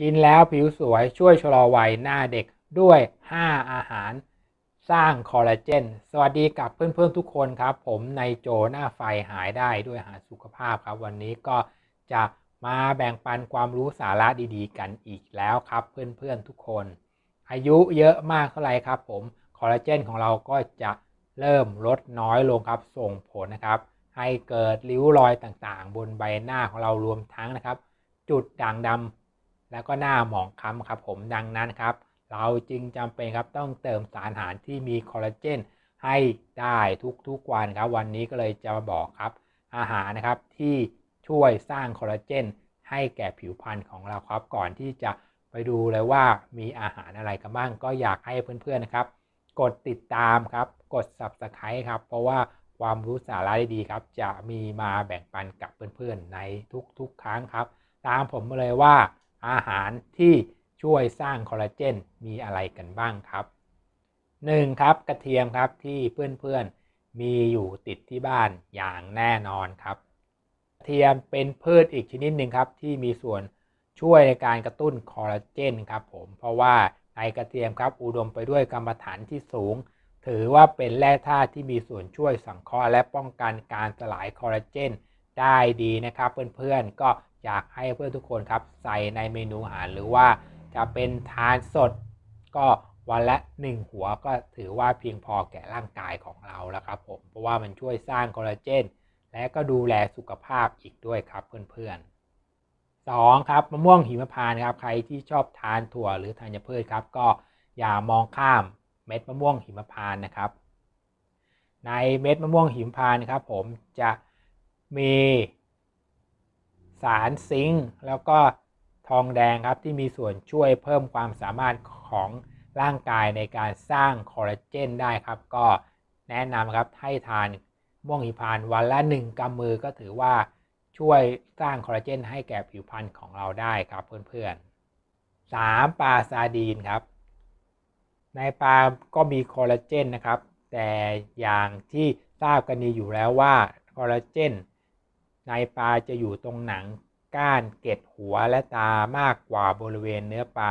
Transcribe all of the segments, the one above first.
กินแล้วผิวสวยช่วยชะลอวัยหน้าเด็กด้วย 5 อาหารสร้างคอลลาเจน สวัสดีกับเพื่อนๆทุกคนครับ ผมในโจหน้าไฟหายได้ด้วยหาสุขภาพครับ วันนี้ก็จะมาแบ่งปันความรู้สาระดีๆกันอีกแล้วครับเพื่อนๆทุกคน อายุเยอะมากเท่าไหร่ครับผมคอลลาเจนของเราก็จะเริ่มลดน้อยลงครับส่งผลนะครับ ให้เกิดริ้วรอยต่างๆ บนใบหน้าของเรารวมทั้งนะครับ จุดด่างดำแล้วก็หน้าหมองค้ำครับผมดังนั้นครับเราจึงจำเป็นครับต้องเติมสารอาหารที่มีคอลลาเจนให้ได้ทุกๆวันครับ วันนี้ก็เลยจะมาบอกครับอาหารนะครับที่ช่วยสร้างคอลลาเจนให้แก่ผิวพรรณของเราครับก่อนที่จะไปดูเลยว่ามีอาหารอะไรกันบ้างก็อยากให้เพื่อนๆนะครับ กดติดตามครับ กด subscribe ครับเพราะว่าความรู้สาระดีๆครับ จะมีมาแบ่งปันกับเพื่อนๆ ในทุกๆครั้งครับ ตามผมมาเลยว่าอาหารที่ช่วยสร้างคอลลาเจนมีอะไรกันบ้างครับ 1. ครับกระเทียมครับที่เพื่อนๆมีอยู่ติดที่บ้านอย่างแน่นอนครับกระเทียมเป็นพืชอีกชนิดหนึ่งครับที่มีส่วนช่วยในการกระตุ้นคอลลาเจนครับผมเพราะว่าในกระเทียมครับอุดมไปด้วยกรรมฐานที่สูงถือว่าเป็นแร่ธาตุที่มีส่วนช่วยสังเคราะห์และป้องกันการสลายคอลลาเจนได้ดีนะครับเพื่อนๆก็อยากให้เพื่อนทุกคนครับใส่ในเมนูอาหารหรือว่า จะเป็นทานสดก็วันละ1หัวก็ถือว่าเพียงพอแก่ร่างกายของเราแล้วครับ ผมเพราะว่ามันช่วยสร้างคอลลาเจน และก็ดูแลสุขภาพอีกด้วยครับ เพื่อนๆสองครับมะม่วงหิมพานต์ครับ ใครที่ชอบทานถั่วหรือธัญพืชครับ ก็อย่ามองข้ามเม็ดมะม่วงหิมพานต์นะครับ ในเม็ดมะม่วงหิมพานต์ครับผมจะมีสารซิงค์แล้วก็ทองแดงครับ ที่มีส่วนช่วยเพิ่มความสามารถของร่างกายในการสร้างคอลลาเจนได้ครับก็แนะนำครับให้ทานม่วงหิพานวันละ1กำมือก็ถือว่าช่วยสร้างคอลลาเจนให้แก่ผิวพรรณของเราได้ครับเพื่อนๆ 3. ปลาซาดีน ครับ ในปลาก็มีคอลลาเจนนะครับ แต่อย่างที่ทราบกันดีอยู่แล้วว่าคอลลาเจนในปลาจะอยู่ตรงหนังก้านเกล็ดหัวและตามากกว่าบริเวณเนื้อปลา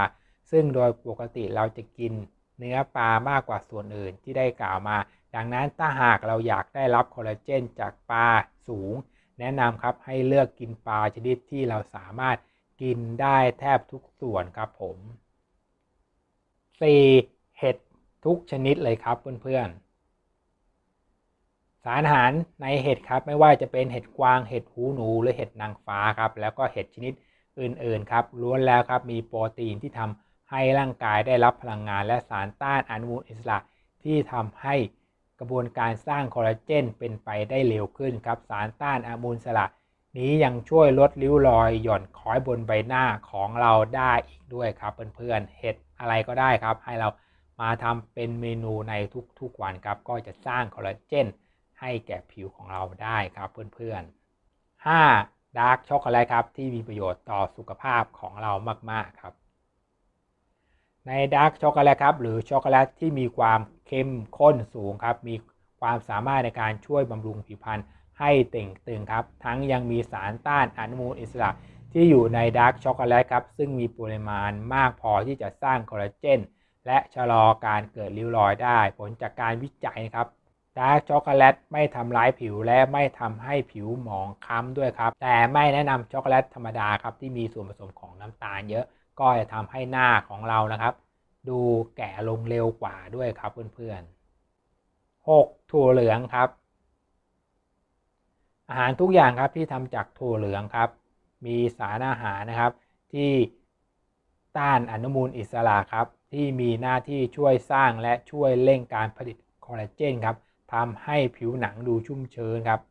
ซึ่งโดยปกติเราจะกินเนื้อปลามากกว่าส่วนอื่นที่ได้กล่าวมา ดังนั้นถ้าหากเราอยากได้รับคอลลาเจนจากปลาสูง แนะนำครับให้เลือกกินปลาชนิดที่เราสามารถกินได้แทบทุกส่วนครับผม 4. เห็ดทุกชนิดเลยครับเพื่อนๆสารอาหารในเห็ดครับ ไม่ว่าจะเป็นเห็ดกวาง เห็ดหูหนูหรือเห็ดนางฟ้าครับแล้วก็เห็ดชนิดอื่น ๆครับล้วนแล้วครับมีโปรตีนที่ทำให้ร่างกายได้รับพลังงาน และสารต้านอนุมูลอิสระที่ทำให้กระบวนการสร้างคอลลาเจนเป็นไปได้เร็วขึ้นครับ สารต้านอนุมูลอิสระ นี้ยังช่วยลดริ้วรอยหย่อนค้อยบนใบหน้าของเราได้อีกด้วยครับเพื่อนๆเห็ดอะไรก็ได้ครับ ให้เรามาทำเป็นเมนูในทุก ๆวันครับก็จะสร้างคอลลาเจนให้แก่ผิวของเราได้ครับเพื่อนๆ 5 ดาร์กช็อกโกแลตครับที่มีประโยชน์ต่อสุขภาพของเรามาก ๆครับ ในดาร์กช็อกโกแลตครับหรือช็อกโกแลตที่มีความเข้มข้นสูงครับมีความสามารถในการช่วยบำรุงผิวพรรณให้เต่งตึงครับทั้งยังมีสารต้านอนุมูลอิสระที่อยู่ในดาร์กช็อกโกแลตครับซึ่งมีปริมาณมากพอที่จะสร้างคอลลาเจน และชะลอการเกิดริ้วรอยได้ผลจากการวิจัยครับดาร์กช็อกโกแลตไม่ทำร้ายผิวและไม่ทำให้ผิวหมองคล้ำด้วยครับ แต่ไม่แนะนำช็อกโกแลตธรรมดาครับที่มีส่วนผสมของน้ำตาล เยอะก็จะทำให้หน้าของเรานะครับ ดูแก่ลงเร็วกว่าด้วยครับเพื่อนๆ 6. ถั่วเหลืองครับ อาหารทุกอย่างครับที่ทำจากถั่วเหลืองครับ มีสารอาหารนะครับ ที่ต้านอนุมูลอิสระครับ ที่มีหน้าที่ช่วยสร้างและช่วยเร่งการผลิตคอลลาเจนครับทำให้ผิวหนังดูชุ่มชื้นครับ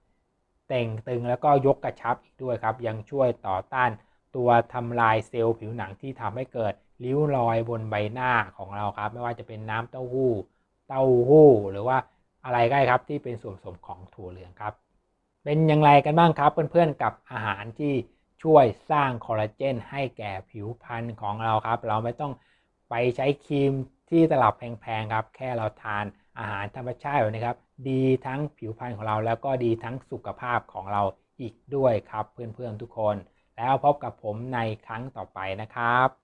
เต่งตึงแล้วก็ยกกระชับอีกด้วยครับ ยังช่วยต่อต้านตัวทำลายเซลล์ผิวหนังที่ทำให้เกิดริ้วรอยบนใบหน้าของเราครับ ไม่ว่าจะเป็นน้ำเต้าหู้ เต้าหู้ หรือว่าอะไรก็ได้ครับที่เป็นส่วนผสมของถั่วเหลืองครับ เป็นอย่างไรกันบ้างครับเพื่อนๆกับอาหารที่ช่วยสร้างคอลลาเจน ให้แก่ผิวพรรณของเราครับ เราไม่ต้องไปใช้ครีมที่ตลับแพงๆครับแค่เราทานอาหารธรรมชาตินะครับ ดีทั้งผิวพรรณของเราแล้วก็ดีทั้งสุขภาพของเราอีกด้วยครับเพื่อนๆทุกคน แล้วพบกับผมในครั้งต่อไปนะครับ